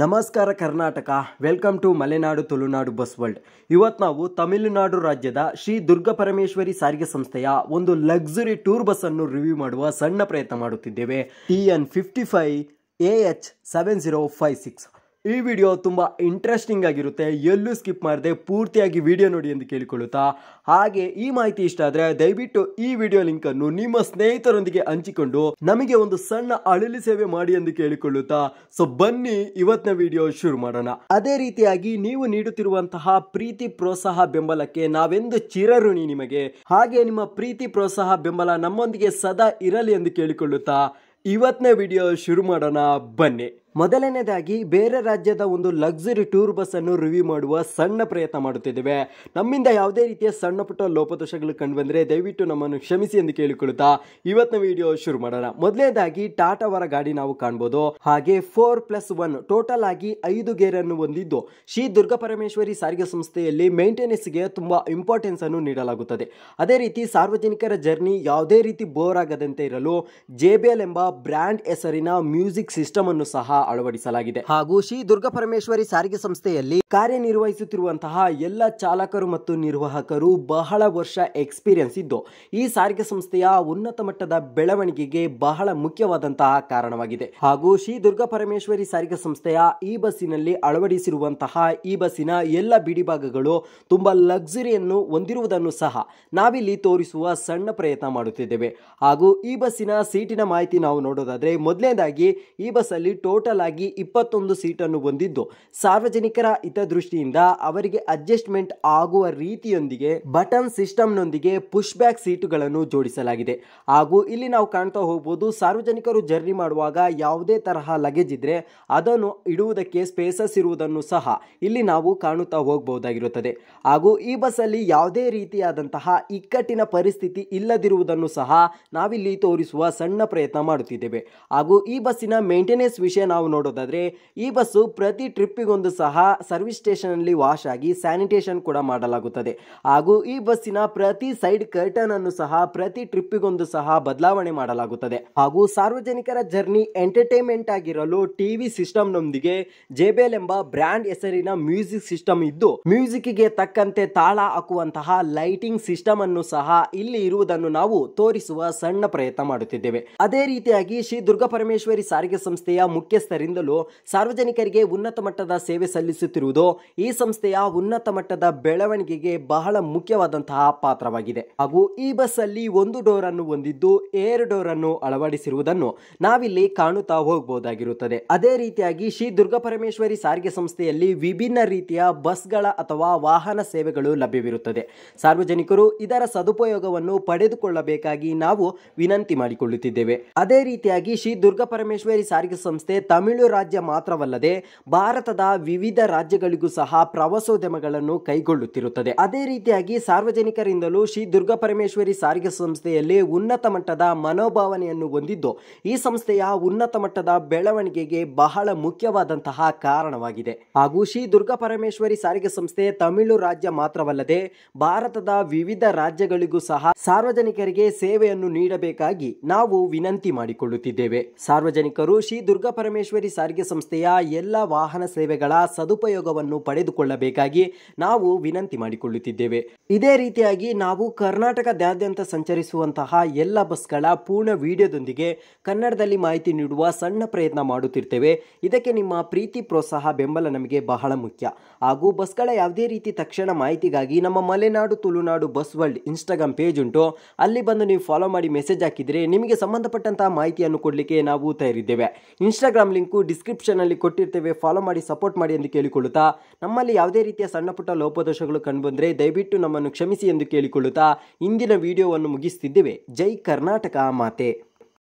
ನಮಸ್ಕಾರ Karnataka welcome to Malenadu Tulunadu bus world ಇವತ್ತು ನಾವು ತಮಿಳುನಾಡು ರಾಜ್ಯದ ಶ್ರೀ ದುರ್ಗ ಪರಮೇಶ್ವರಿ ಸಾರಿಗೆ ಸಂಸ್ಥೆಯ ಒಂದು ಲಕ್ಸುರಿ ಟೂರ್ ಬಸ್ ಅನ್ನು ರಿವ್ಯೂ ಮಾಡುವ ಸಣ್ಣ ಪ್ರಯತ್ನ ಮಾಡುತ್ತಿದ್ದೇವೆ T N fifty five A H seven zero five six ಈ ವಿಡಿಯೋ ತುಂಬ ಇಂಟ್ರೆಸ್ಟಿಂಗ್ ಆಗಿರುತ್ತೆ ಎಲ್ಲೂ ಸ್ಕಿಪ್ ಮಾಡದೆ ಪೂರ್ತಿಯಾಗಿ ವಿಡಿಯೋ ನೋಡಿ ಎಂದು ಕೇಳಿಕೊಳ್ಳುತ್ತಾ ಹಾಗೆ ಈ ಮಾಹಿತಿ ಇಷ್ಟ ಆದ್ರೆ ದಯವಿಟ್ಟು ಈ ವಿಡಿಯೋ ಲಿಂಕನ್ನು ನಿಮ್ಮ ಸ್ನೇಹಿತರೊಂದಿಗೆ ಹಂಚಿಕೊಂಡು ನಮಗೆ ಒಂದು ಸಣ್ಣ ಅಳಲಿ ಸೇವೆ ಮಾಡಿ ಎಂದು ಕೇಳಿಕೊಳ್ಳುತ್ತಾ ಸೊ ಬನ್ನಿ ಇವತ್ತಿನ ವಿಡಿಯೋ ಶುರು ಮಾಡೋಣ ಅದೇ ರೀತಿಯಾಗಿ ನೀವು ನೀಡುತ್ತಿರುವಂತಹ ಪ್ರೀತಿ ಪ್ರೋತ್ಸಾಹ ಬೆಂಬಲಕ್ಕೆ ನಾವೆಂದು ಚಿರಋಣಿ ನಿಮಗೆ ಹಾಗೆ ನಿಮ್ಮ ಪ್ರೀತಿ ಪ್ರೋತ್ಸಾಹ ಬೆಂಬಲ ನಮ್ಮೊಂದಿಗೆ ಸದಾ ಇರಲಿ ಎಂದು ಕೇಳಿಕೊಳ್ಳುತ್ತಾ ಇವತ್ತಿನ ವಿಡಿಯೋ ಶುರು ಮಾಡೋಣ ಬನ್ನಿ ಮೊದಲನೇದಾಗಿ ಬೇರೆ ರಾಜ್ಯದ ಒಂದು ಲಕ್ಸುರಿ ಟೂರ್ ಬಸ್ ಅನ್ನು ರಿವ್ಯೂ ಮಾಡುವ ಸಣ್ಣ ಪ್ರಯತ್ನ ಮಾಡುತ್ತಿದ್ದೇವೆ ನಮ್ಮಿಂದ ಯಾವುದೇ ರೀತಿಯ ಸಣ್ಣ ಪುಟ್ಟ ಲೋಪದೋಷಗಳು ಕಂಡುಬಂದರೆ ದಯವಿಟ್ಟು ನಮ್ಮನ್ನು ಕ್ಷಮಿಸಿ ಎಂದು ಕೇಳಿಕೊಳ್ಳುತ್ತಾ ಇವತ್ತಿನ ವಿಡಿಯೋ ಶುರು ಮಾಡೋಣ ಮೊದಲನೇದಾಗಿ ಟಾಟಾ ಅವರ ಗಾಡಿ ನಾವು ಕಾಣ್ಬೋದು ಹಾಗೆ ಫೋರ್ ಪ್ಲಸ್ ಒನ್ ಟೋಟಲ್ ಆಗಿ ಐದು ಅನ್ನು ಹೊಂದಿದ್ದು ಶ್ರೀ ದುರ್ಗಾ ಪರಮೇಶ್ವರಿ ಸಾರಿಗೆ ಸಂಸ್ಥೆಯಲ್ಲಿ ಮೇಂಟೆನೆನ್ಸ್ಗೆ ತುಂಬ ಇಂಪಾರ್ಟೆನ್ಸ್ ಅನ್ನು ನೀಡಲಾಗುತ್ತದೆ ಅದೇ ರೀತಿ ಸಾರ್ವಜನಿಕರ ಜರ್ನಿ ಯಾವುದೇ ರೀತಿ ಬೋರ್ ಆಗದಂತೆ ಇರಲು ಜೆ ಬಿ ಎಲ್ ಎಂಬ ಬ್ರ್ಯಾಂಡ್ ಹೆಸರಿನ ಮ್ಯೂಸಿಕ್ ಸಿಸ್ಟಮ್ ಅನ್ನು ಸಹ ಅಳವಡಿಸಲಾಗಿದೆ ಹಾಗೂ ಶ್ರೀ ದುರ್ಗಾ ಪರಮೇಶ್ವರಿ ಸಾರಿಗೆ ಸಂಸ್ಥೆಯಲ್ಲಿ ಕಾರ್ಯನಿರ್ವಹಿಸುತ್ತಿರುವಂತಹ ಎಲ್ಲ ಚಾಲಕರು ಮತ್ತು ನಿರ್ವಾಹಕರು ಬಹಳ ವರ್ಷ ಎಕ್ಸ್ಪೀರಿಯನ್ಸ್ ಇದ್ದು ಈ ಸಾರಿಗೆ ಸಂಸ್ಥೆಯ ಉನ್ನತ ಮಟ್ಟದ ಬೆಳವಣಿಗೆಗೆ ಬಹಳ ಮುಖ್ಯವಾದಂತಹ ಕಾರಣವಾಗಿದೆ ಹಾಗೂ ಶ್ರೀ ದುರ್ಗಾ ಪರಮೇಶ್ವರಿ ಸಾರಿಗೆ ಸಂಸ್ಥೆಯ ಈ ಬಸ್ಸಿನಲ್ಲಿ ಅಳವಡಿಸಿರುವಂತಹ ಈ ಬಸ್ಸಿನ ಎಲ್ಲ ಬಿಡಿಭಾಗಗಳು ತುಂಬಾ ಲಕ್ಸುರಿಯನ್ನು ಹೊಂದಿರುವುದನ್ನು ಸಹ ನಾವಿಲ್ಲಿ ತೋರಿಸುವ ಸಣ್ಣ ಪ್ರಯತ್ನ ಮಾಡುತ್ತಿದ್ದೇವೆ ಹಾಗೂ ಈ ಬಸ್ಸಿನ ಸೀಟಿನ ಮಾಹಿತಿ ನಾವು ನೋಡೋದಾದ್ರೆ ಮೊದಲನೇದಾಗಿ ಈ ಬಸ್ ಅಲ್ಲಿ ಟೋಟಲ್ ಟೋಟಲ್ ಆಗಿ ಇಪ್ಪತ್ತೊಂದು ಸೀಟನ್ನು ಹೊಂದಿದ್ದು ಸಾರ್ವಜನಿಕರ ಹಿತದೃಷ್ಟಿಯಿಂದ ಅವರಿಗೆ ಅಡ್ಜಸ್ಟ್ಮೆಂಟ್ ಆಗುವ ರೀತಿಯೊಂದಿಗೆ ಬಟನ್ ಸಿಸ್ಟಮ್ನೊಂದಿಗೆ ಪುಷ್ ಬ್ಯಾಕ್ ಸೀಟುಗಳನ್ನು ಜೋಡಿಸಲಾಗಿದೆ ಹಾಗೂ ಇಲ್ಲಿ ನಾವು ಕಾಣ್ತಾ ಹೋಗ್ಬೋದು ಸಾರ್ವಜನಿಕರು ಜರ್ನಿ ಮಾಡುವಾಗ ಯಾವುದೇ ತರಹ ಲಗೇಜ್ ಇದ್ರೆ ಅದನ್ನು ಇಡುವುದಕ್ಕೆ ಸ್ಪೇಸಸ್ ಇರುವುದನ್ನು ಸಹ ಇಲ್ಲಿ ನಾವು ಕಾಣುತ್ತಾ ಹೋಗಬಹುದಾಗಿರುತ್ತದೆ ಹಾಗೂ ಈ ಬಸ್ ಅಲ್ಲಿ ಯಾವುದೇ ರೀತಿಯಾದಂತಹ ಇಕ್ಕಟ್ಟಿನ ಪರಿಸ್ಥಿತಿ ಇಲ್ಲದಿರುವುದನ್ನು ಸಹ ನಾವಿಲ್ಲಿ ತೋರಿಸುವ ಸಣ್ಣ ಪ್ರಯತ್ನ ಮಾಡುತ್ತಿದ್ದೇವೆ ಹಾಗೂ ಈ ಬಸ್ಸಿನ ಮೇಂಟೆನೆನ್ಸ್ ವಿಷಯ ನಾವು ನೋಡೋದಾದರೆ ಈ ಬಸ್ಸು ಪ್ರತಿ ಟ್ರಿಪ್ಪಿಗೊಂದು ಸಹ ಸರ್ವಿಸ್ ಸ್ಟೇಷನಲ್ಲಿ ವಾಶ್ ಆಗಿ ಸ್ಯಾನಿಟೇಷನ್ ಕೂಡ ಮಾಡಲಾಗುತ್ತದೆ ಹಾಗೂ ಈ ಬಸ್ಸಿನ ಪ್ರತಿ ಸೈಡ್ ಕರ್ಟನ್ ಅನ್ನು ಸಹ ಪ್ರತಿ ಟ್ರಿಪ್ಪಿಗೊಂದು ಸಹ ಬದಲಾವಣೆ ಮಾಡಲಾಗುತ್ತದೆ ಹಾಗೂ ಸಾರ್ವಜನಿಕರ ಜರ್ನಿ ಎಂಟರ್ಟೈನ್ಮೆಂಟ್ ಆಗಿರಲು ಟಿವಿ ಸಿಸ್ಟಮ್ನೊಂದಿಗೆ ಜೆಬೆಲ್ ಎಂಬ ಬ್ರ್ಯಾಂಡ್ ಹೆಸರಿನ ಮ್ಯೂಸಿಕ್ ಸಿಸ್ಟಮ್ ಇದ್ದು ಗೆ ತಕ್ಕಂತೆ ತಾಳ ಹಾಕುವಂತಹ ಲೈಟಿಂಗ್ ಸಿಸ್ಟಮ್ ಅನ್ನು ಸಹ ಇಲ್ಲಿ ಇರುವುದನ್ನು ನಾವು ತೋರಿಸುವ ಸಣ್ಣ ಪ್ರಯತ್ನ ಮಾಡುತ್ತಿದ್ದೇವೆ ಅದೇ ರೀತಿಯಾಗಿ ಶ್ರೀ ದುರ್ಗಾ ಪರಮೇಶ್ವರಿ ಸಾರಿಗೆ ಸಂಸ್ಥೆಯ ಮುಖ್ಯಸ್ಥ ಕಾಂಗ್ರೆಸ್ನರಿಂದಲೂ ಸಾರ್ವಜನಿಕರಿಗೆ ಉನ್ನತ ಮಟ್ಟದ ಸೇವೆ ಸಲ್ಲಿಸುತ್ತಿರುವುದು ಈ ಸಂಸ್ಥೆಯ ಉನ್ನತ ಮಟ್ಟದ ಬೆಳವಣಿಗೆಗೆ ಬಹಳ ಮುಖ್ಯವಾದಂತಹ ಪಾತ್ರವಾಗಿದೆ ಹಾಗೂ ಈ ಬಸ್ ಅಲ್ಲಿ ಒಂದು ಡೋರ್ ಅನ್ನು ಹೊಂದಿದ್ದು ಏರ್ ಡೋರ್ ಅನ್ನು ಅಳವಡಿಸಿರುವುದನ್ನು ನಾವಿಲ್ಲಿ ಕಾಣುತ್ತಾ ಹೋಗಬಹುದಾಗಿರುತ್ತದೆ ಅದೇ ರೀತಿಯಾಗಿ ಶ್ರೀ ಪರಮೇಶ್ವರಿ ಸಾರಿಗೆ ಸಂಸ್ಥೆಯಲ್ಲಿ ವಿಭಿನ್ನ ರೀತಿಯ ಬಸ್ಗಳ ಅಥವಾ ವಾಹನ ಸೇವೆಗಳು ಲಭ್ಯವಿರುತ್ತದೆ ಸಾರ್ವಜನಿಕರು ಇದರ ಸದುಪಯೋಗವನ್ನು ಪಡೆದುಕೊಳ್ಳಬೇಕಾಗಿ ನಾವು ವಿನಂತಿ ಮಾಡಿಕೊಳ್ಳುತ್ತಿದ್ದೇವೆ ಅದೇ ರೀತಿಯಾಗಿ ಶ್ರೀ ದುರ್ಗಾ ಪರಮೇಶ್ವರಿ ಸಾರಿಗೆ ಸಂಸ್ಥೆ ತಮಿಳು ರಾಜ್ಯ ಮಾತ್ರವಲ್ಲದೆ ಭಾರತದ ವಿವಿಧ ರಾಜ್ಯಗಳಿಗೂ ಸಹ ಪ್ರವಾಸೋದ್ಯಮಗಳನ್ನು ಕೈಗೊಳ್ಳುತ್ತಿರುತ್ತದೆ ಅದೇ ರೀತಿಯಾಗಿ ಸಾರ್ವಜನಿಕರಿಂದಲೂ ಶ್ರೀ ದುರ್ಗಾ ಪರಮೇಶ್ವರಿ ಸಾರಿಗೆ ಸಂಸ್ಥೆಯಲ್ಲಿ ಉನ್ನತ ಮಟ್ಟದ ಮನೋಭಾವನೆಯನ್ನು ಹೊಂದಿದ್ದು ಈ ಸಂಸ್ಥೆಯ ಉನ್ನತ ಮಟ್ಟದ ಬೆಳವಣಿಗೆಗೆ ಬಹಳ ಮುಖ್ಯವಾದಂತಹ ಕಾರಣವಾಗಿದೆ ಹಾಗೂ ಶ್ರೀ ದುರ್ಗಾ ಪರಮೇಶ್ವರಿ ಸಾರಿಗೆ ಸಂಸ್ಥೆ ತಮಿಳು ರಾಜ್ಯ ಮಾತ್ರವಲ್ಲದೆ ಭಾರತದ ವಿವಿಧ ರಾಜ್ಯಗಳಿಗೂ ಸಹ ಸಾರ್ವಜನಿಕರಿಗೆ ಸೇವೆಯನ್ನು ನೀಡಬೇಕಾಗಿ ನಾವು ವಿನಂತಿ ಮಾಡಿಕೊಳ್ಳುತ್ತಿದ್ದೇವೆ ಸಾರ್ವಜನಿಕರು ಶ್ರೀ ದುರ್ಗಾ ಪರಮೇಶ್ವರಿ ಮಹದೇಶ್ವರಿ ಸಾರಿಗೆ ಸಂಸ್ಥೆಯ ಎಲ್ಲ ವಾಹನ ಸೇವೆಗಳ ಸದುಪಯೋಗವನ್ನು ಪಡೆದುಕೊಳ್ಳಬೇಕಾಗಿ ನಾವು ವಿನಂತಿ ಮಾಡಿಕೊಳ್ಳುತ್ತಿದ್ದೇವೆ ಇದೇ ರೀತಿಯಾಗಿ ನಾವು ಕರ್ನಾಟಕದಾದ್ಯಂತ ಸಂಚರಿಸುವಂತಹ ಎಲ್ಲ ಬಸ್ಗಳ ಪೂರ್ಣ ವಿಡಿಯೋದೊಂದಿಗೆ ಕನ್ನಡದಲ್ಲಿ ಮಾಹಿತಿ ನೀಡುವ ಸಣ್ಣ ಪ್ರಯತ್ನ ಮಾಡುತ್ತಿರ್ತೇವೆ ಇದಕ್ಕೆ ನಿಮ್ಮ ಪ್ರೀತಿ ಪ್ರೋತ್ಸಾಹ ಬೆಂಬಲ ನಮಗೆ ಬಹಳ ಮುಖ್ಯ ಹಾಗೂ ಬಸ್ಗಳ ಯಾವುದೇ ರೀತಿ ತಕ್ಷಣ ಮಾಹಿತಿಗಾಗಿ ನಮ್ಮ Malenadu Tulunadu bus world Instagram page ಉಂಟು ಅಲ್ಲಿ ಬಂದು ನೀವು ಫಾಲೋ ಮಾಡಿ ಮೆಸೇಜ್ ಹಾಕಿದರೆ ನಿಮಗೆ ಸಂಬಂಧಪಟ್ಟಂತಹ ಮಾಹಿತಿಯನ್ನು ಕೊಡಲಿಕ್ಕೆ ನಾವು ತಯಾರಿದ್ದೇವೆ ಇನ್ಸ್ಟಾಗ್ರಾಮ್ ಲಿಂಕು ಡಿಸ್ಕ್ರಿಪ್ಷನಲ್ಲಿ ಕೊಟ್ಟಿರ್ತೇವೆ ಫಾಲೋ ಮಾಡಿ ಸಪೋರ್ಟ್ ಮಾಡಿ ಎಂದು ಕೇಳಿಕೊಳ್ಳುತ್ತಾ ನಮ್ಮಲ್ಲಿ ಯಾವುದೇ ರೀತಿಯ ಸಣ್ಣ ಪುಟ್ಟ ಲೋಪದೋಷಗಳು ಕಂಡುಬಂದರೆ ದಯವಿಟ್ಟು ನಮ್ಮನ್ನು ಕ್ಷಮಿಸಿ ಎಂದು ಕೇಳಿಕೊಳ್ಳುತ್ತಾ ಇಂದಿನ ವಿಡಿಯೋವನ್ನು ಮುಗಿಸ್ತಿದ್ದೇವೆ ಜೈ ಕರ್ನಾಟಕ ಮಾತೆ